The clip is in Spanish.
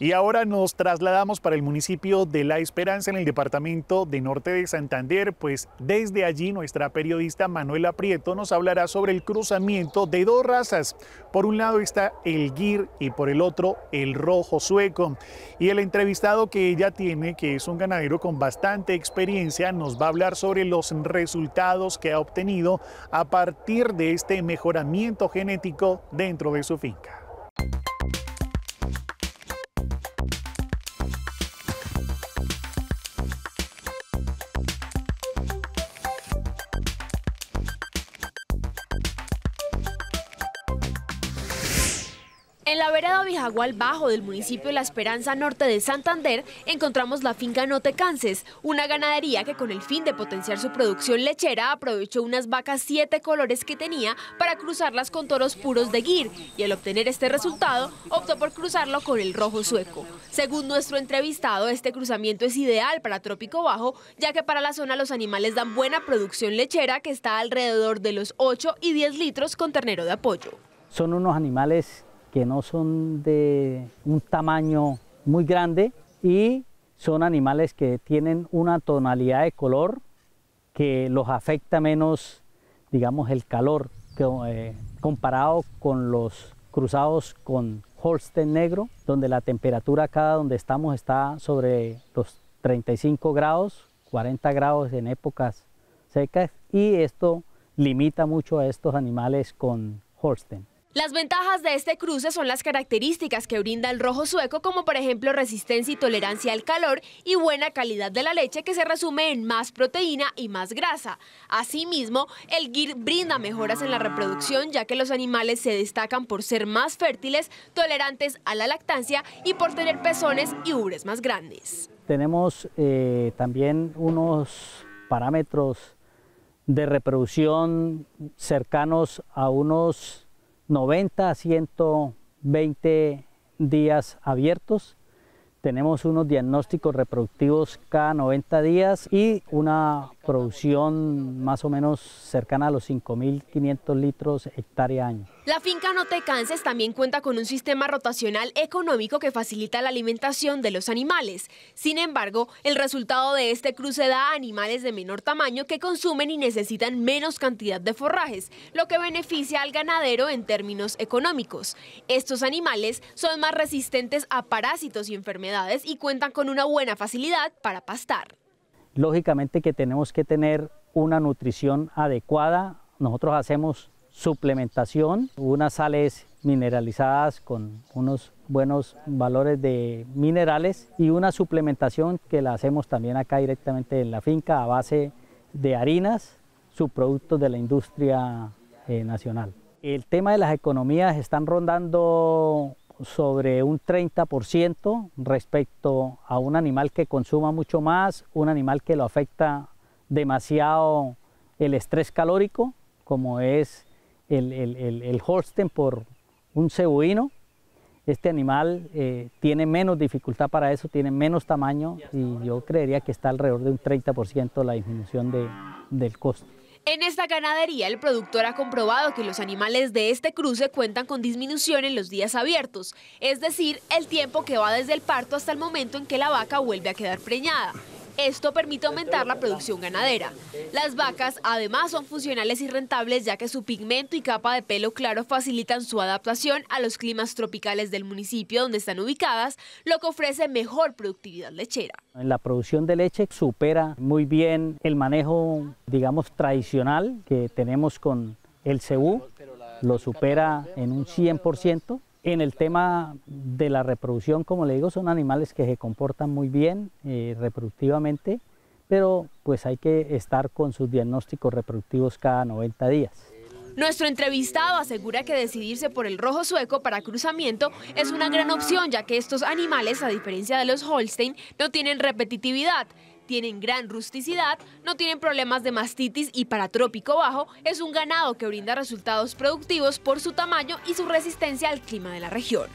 Y ahora nos trasladamos para el municipio de La Esperanza en el departamento de Norte de Santander, pues desde allí nuestra periodista Manuela Prieto nos hablará sobre el cruzamiento de dos razas. Por un lado está el guir y por el otro el rojo sueco. Y el entrevistado que ella tiene, que es un ganadero con bastante experiencia, nos va a hablar sobre los resultados que ha obtenido a partir de este mejoramiento genético dentro de su finca. En la vereda Vijagual Bajo del municipio La Esperanza Norte de Santander encontramos la finca No una ganadería que con el fin de potenciar su producción lechera aprovechó unas vacas siete colores que tenía para cruzarlas con toros puros de guir y al obtener este resultado optó por cruzarlo con el rojo sueco. Según nuestro entrevistado, este cruzamiento es ideal para Trópico Bajo ya que para la zona los animales dan buena producción lechera que está alrededor de los 8 y 10 litros con ternero de apoyo. Son unos animales que no son de un tamaño muy grande y son animales que tienen una tonalidad de color que los afecta menos, digamos, el calor eh, comparado con los cruzados con Holstein negro, donde la temperatura acá donde estamos está sobre los 35 grados, 40 grados en épocas secas y esto limita mucho a estos animales con Holstein. Las ventajas de este cruce son las características que brinda el rojo sueco, como por ejemplo resistencia y tolerancia al calor y buena calidad de la leche que se resume en más proteína y más grasa. Asimismo, el gir brinda mejoras en la reproducción ya que los animales se destacan por ser más fértiles, tolerantes a la lactancia y por tener pezones y ubres más grandes. Tenemos eh, también unos parámetros de reproducción cercanos a unos 90 a 120 días abiertos tenemos unos diagnósticos reproductivos cada 90 días y una producción más o menos cercana a los 5.500 litros hectárea año. La finca No Te Canses también cuenta con un sistema rotacional económico que facilita la alimentación de los animales. Sin embargo, el resultado de este cruce da a animales de menor tamaño que consumen y necesitan menos cantidad de forrajes, lo que beneficia al ganadero en términos económicos. Estos animales son más resistentes a parásitos y enfermedades y cuentan con una buena facilidad para pastar. Lógicamente que tenemos que tener una nutrición adecuada. Nosotros hacemos suplementación, unas sales mineralizadas con unos buenos valores de minerales y una suplementación que la hacemos también acá directamente en la finca a base de harinas, subproductos de la industria eh, nacional. El tema de las economías están rondando sobre un 30% respecto a un animal que consuma mucho más, un animal que lo afecta demasiado el estrés calórico, como es el, el, por un cebuino. Este animal eh, tiene menos dificultad para eso, tiene menos tamaño y yo creería que está alrededor de un 30% la disminución del costo. En esta ganadería, el productor ha comprobado que los animales de este cruce cuentan con disminución en los días abiertos, es decir, el tiempo que va desde el parto hasta el momento en que la vaca vuelve a quedar preñada. Esto permite aumentar la producción ganadera. Las vacas además son funcionales y rentables ya que su pigmento y capa de pelo claro facilitan su adaptación a los climas tropicales del municipio donde están ubicadas, lo que ofrece mejor productividad lechera. la producción de leche supera muy bien el manejo, digamos, tradicional que tenemos con el CEU, lo supera en un 100%, en el tema de la reproducción, como le digo, son animales que se comportan muy bien eh, reproductivamente, pero pues hay que estar con sus diagnósticos reproductivos cada 90 días. Nuestro entrevistado asegura que decidirse por el rojo sueco para cruzamiento es una gran opción, ya que estos animales, a diferencia de los Holstein, no tienen repetitividad, tienen gran rusticidad, no tienen problemas de mastitis y para trópico bajo es un ganado que brinda resultados productivos por su tamaño y su resistencia al clima de la región.